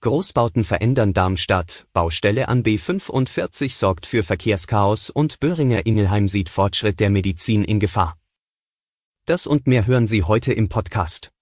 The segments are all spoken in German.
Großbauten verändern Darmstadt, Baustelle an B45 sorgt für Verkehrschaos und Böhringer Ingelheim sieht Fortschritt der Medizin in Gefahr. Das und mehr hören Sie heute im Podcast.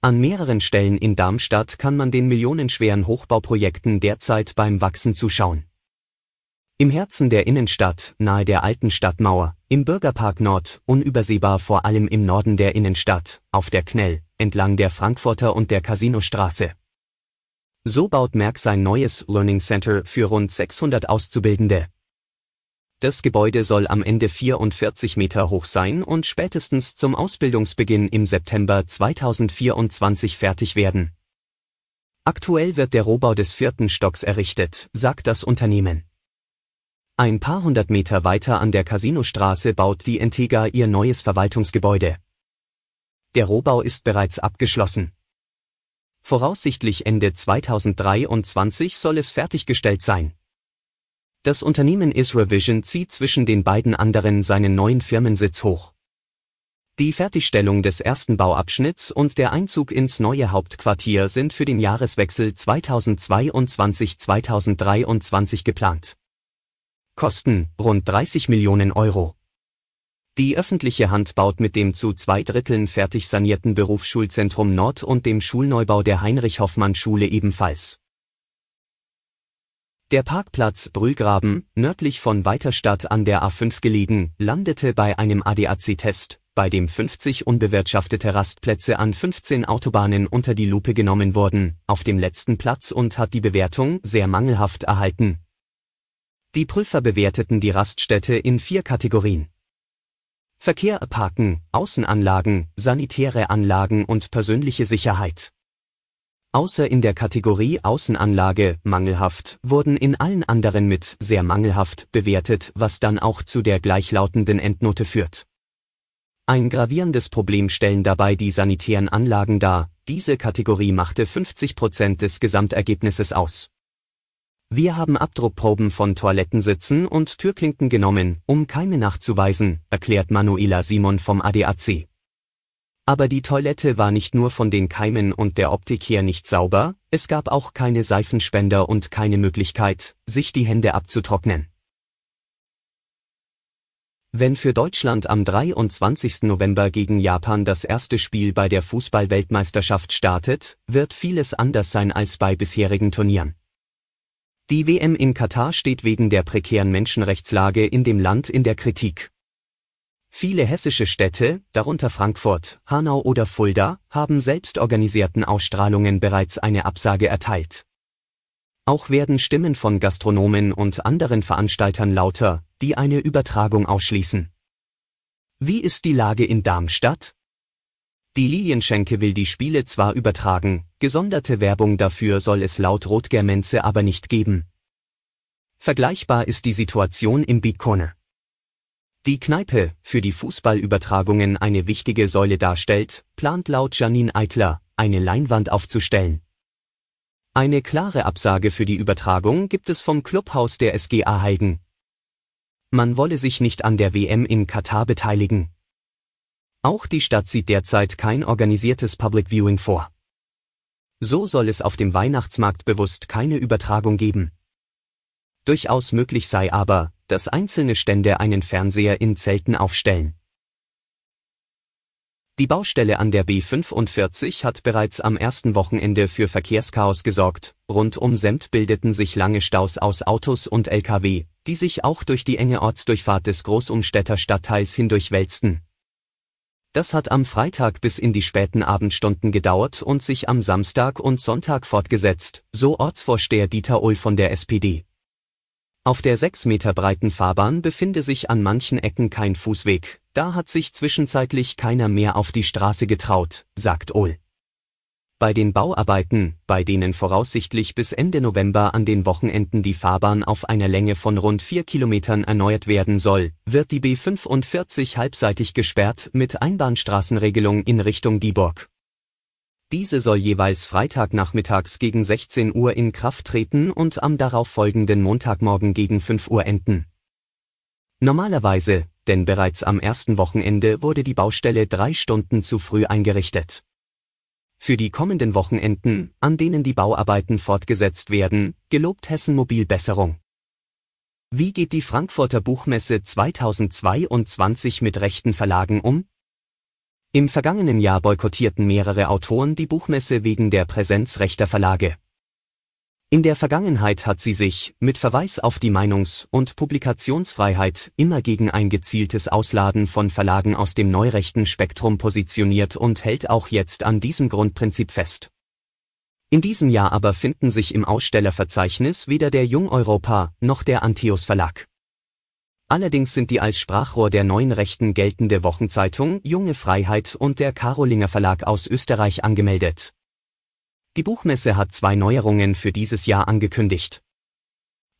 An mehreren Stellen in Darmstadt kann man den millionenschweren Hochbauprojekten derzeit beim Wachsen zuschauen. Im Herzen der Innenstadt, nahe der alten Stadtmauer, im Bürgerpark Nord, unübersehbar vor allem im Norden der Innenstadt, auf der Knell, entlang der Frankfurter und der Casinostraße. So baut Merck sein neues Learning Center für rund 600 Auszubildende. Das Gebäude soll am Ende 44 Meter hoch sein und spätestens zum Ausbildungsbeginn im September 2024 fertig werden. Aktuell wird der Rohbau des vierten Stocks errichtet, sagt das Unternehmen. Ein paar hundert Meter weiter an der Casinostraße baut die Entega ihr neues Verwaltungsgebäude. Der Rohbau ist bereits abgeschlossen. Voraussichtlich Ende 2023 soll es fertiggestellt sein. Das Unternehmen Isra Vision zieht zwischen den beiden anderen seinen neuen Firmensitz hoch. Die Fertigstellung des ersten Bauabschnitts und der Einzug ins neue Hauptquartier sind für den Jahreswechsel 2022-2023 geplant. Kosten rund 30 Millionen Euro. Die öffentliche Hand baut mit dem zu zwei Dritteln fertig sanierten Berufsschulzentrum Nord und dem Schulneubau der Heinrich-Hoffmann-Schule ebenfalls. Der Parkplatz Brühlgraben, nördlich von Weiterstadt an der A5 gelegen, landete bei einem ADAC-Test, bei dem 50 unbewirtschaftete Rastplätze an 15 Autobahnen unter die Lupe genommen wurden, auf dem letzten Platz und hat die Bewertung sehr mangelhaft erhalten, die Prüfer bewerteten die Raststätte in vier Kategorien. Verkehr, Parken, Außenanlagen, sanitäre Anlagen und persönliche Sicherheit. Außer in der Kategorie Außenanlage mangelhaft wurden in allen anderen mit sehr mangelhaft bewertet, was dann auch zu der gleichlautenden Endnote führt. Ein gravierendes Problem stellen dabei die sanitären Anlagen dar, diese Kategorie machte 50% Prozent des Gesamtergebnisses aus. Wir haben Abdruckproben von Toilettensitzen und Türklinken genommen, um Keime nachzuweisen, erklärt Manuela Simon vom ADAC. Aber die Toilette war nicht nur von den Keimen und der Optik her nicht sauber, es gab auch keine Seifenspender und keine Möglichkeit, sich die Hände abzutrocknen. Wenn für Deutschland am 23. November gegen Japan das erste Spiel bei der Fußballweltmeisterschaft startet, wird vieles anders sein als bei bisherigen Turnieren. Die WM in Katar steht wegen der prekären Menschenrechtslage in dem Land in der Kritik. Viele hessische Städte, darunter Frankfurt, Hanau oder Fulda, haben selbst organisierten Ausstrahlungen bereits eine Absage erteilt. Auch werden Stimmen von Gastronomen und anderen Veranstaltern lauter, die eine Übertragung ausschließen. Wie ist die Lage in Darmstadt? Die Lilienschenke will die Spiele zwar übertragen, gesonderte Werbung dafür soll es laut Rotgermenze aber nicht geben. Vergleichbar ist die Situation im Bitcoin. Die Kneipe, für die Fußballübertragungen eine wichtige Säule darstellt, plant laut Janine Eitler, eine Leinwand aufzustellen. Eine klare Absage für die Übertragung gibt es vom Clubhaus der SGA Heigen. Man wolle sich nicht an der WM in Katar beteiligen. Auch die Stadt sieht derzeit kein organisiertes Public Viewing vor. So soll es auf dem Weihnachtsmarkt bewusst keine Übertragung geben. Durchaus möglich sei aber, dass einzelne Stände einen Fernseher in Zelten aufstellen. Die Baustelle an der B45 hat bereits am ersten Wochenende für Verkehrschaos gesorgt. Rund um Semt bildeten sich lange Staus aus Autos und Lkw, die sich auch durch die enge Ortsdurchfahrt des Großumstädter Stadtteils hindurch wälzten. Das hat am Freitag bis in die späten Abendstunden gedauert und sich am Samstag und Sonntag fortgesetzt, so Ortsvorsteher Dieter Uhl von der SPD. Auf der sechs Meter breiten Fahrbahn befinde sich an manchen Ecken kein Fußweg, da hat sich zwischenzeitlich keiner mehr auf die Straße getraut, sagt Uhl. Bei den Bauarbeiten, bei denen voraussichtlich bis Ende November an den Wochenenden die Fahrbahn auf einer Länge von rund 4 Kilometern erneuert werden soll, wird die B45 halbseitig gesperrt mit Einbahnstraßenregelung in Richtung Dieburg. Diese soll jeweils Freitagnachmittags gegen 16 Uhr in Kraft treten und am darauffolgenden Montagmorgen gegen 5 Uhr enden. Normalerweise, denn bereits am ersten Wochenende wurde die Baustelle drei Stunden zu früh eingerichtet. Für die kommenden Wochenenden, an denen die Bauarbeiten fortgesetzt werden, gelobt Hessen Mobil Besserung. Wie geht die Frankfurter Buchmesse 2022 mit rechten Verlagen um? Im vergangenen Jahr boykottierten mehrere Autoren die Buchmesse wegen der Präsenz rechter Verlage. In der Vergangenheit hat sie sich, mit Verweis auf die Meinungs- und Publikationsfreiheit, immer gegen ein gezieltes Ausladen von Verlagen aus dem neurechten Spektrum positioniert und hält auch jetzt an diesem Grundprinzip fest. In diesem Jahr aber finden sich im Ausstellerverzeichnis weder der Jung Europa noch der Antheos Verlag. Allerdings sind die als Sprachrohr der neuen Rechten geltende Wochenzeitung Junge Freiheit und der Karolinger Verlag aus Österreich angemeldet. Die Buchmesse hat zwei Neuerungen für dieses Jahr angekündigt.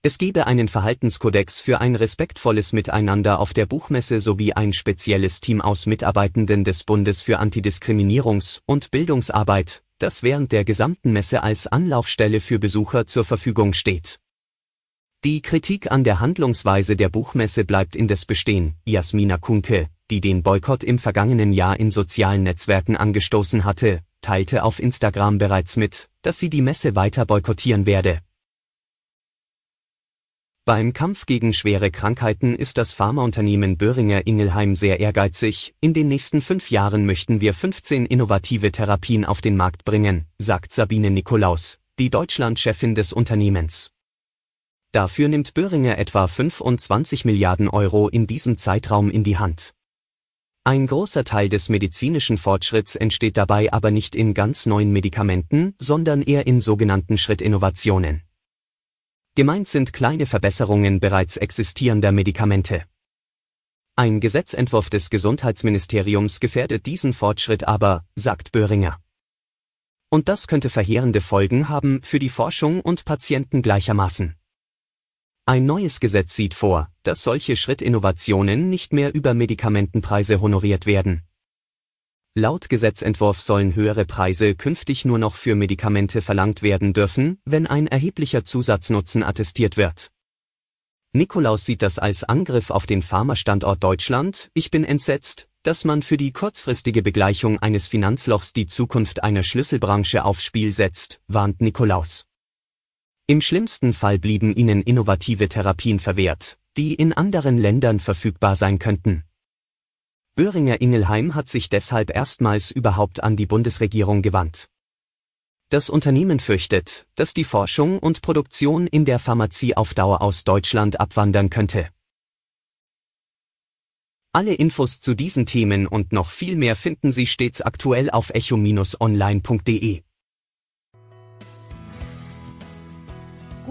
Es gebe einen Verhaltenskodex für ein respektvolles Miteinander auf der Buchmesse sowie ein spezielles Team aus Mitarbeitenden des Bundes für Antidiskriminierungs- und Bildungsarbeit, das während der gesamten Messe als Anlaufstelle für Besucher zur Verfügung steht. Die Kritik an der Handlungsweise der Buchmesse bleibt indes bestehen, Jasmina Kunke, die den Boykott im vergangenen Jahr in sozialen Netzwerken angestoßen hatte, teilte auf Instagram bereits mit, dass sie die Messe weiter boykottieren werde. Beim Kampf gegen schwere Krankheiten ist das Pharmaunternehmen Böhringer Ingelheim sehr ehrgeizig. In den nächsten fünf Jahren möchten wir 15 innovative Therapien auf den Markt bringen, sagt Sabine Nikolaus, die Deutschlandchefin des Unternehmens. Dafür nimmt Böhringer etwa 25 Milliarden Euro in diesem Zeitraum in die Hand. Ein großer Teil des medizinischen Fortschritts entsteht dabei aber nicht in ganz neuen Medikamenten, sondern eher in sogenannten Schrittinnovationen. Gemeint sind kleine Verbesserungen bereits existierender Medikamente. Ein Gesetzentwurf des Gesundheitsministeriums gefährdet diesen Fortschritt aber, sagt Böhringer. Und das könnte verheerende Folgen haben für die Forschung und Patienten gleichermaßen. Ein neues Gesetz sieht vor, dass solche Schrittinnovationen nicht mehr über Medikamentenpreise honoriert werden. Laut Gesetzentwurf sollen höhere Preise künftig nur noch für Medikamente verlangt werden dürfen, wenn ein erheblicher Zusatznutzen attestiert wird. Nikolaus sieht das als Angriff auf den Pharmastandort Deutschland. Ich bin entsetzt, dass man für die kurzfristige Begleichung eines Finanzlochs die Zukunft einer Schlüsselbranche aufs Spiel setzt, warnt Nikolaus. Im schlimmsten Fall blieben ihnen innovative Therapien verwehrt, die in anderen Ländern verfügbar sein könnten. Böhringer Ingelheim hat sich deshalb erstmals überhaupt an die Bundesregierung gewandt. Das Unternehmen fürchtet, dass die Forschung und Produktion in der Pharmazie auf Dauer aus Deutschland abwandern könnte. Alle Infos zu diesen Themen und noch viel mehr finden Sie stets aktuell auf echo-online.de.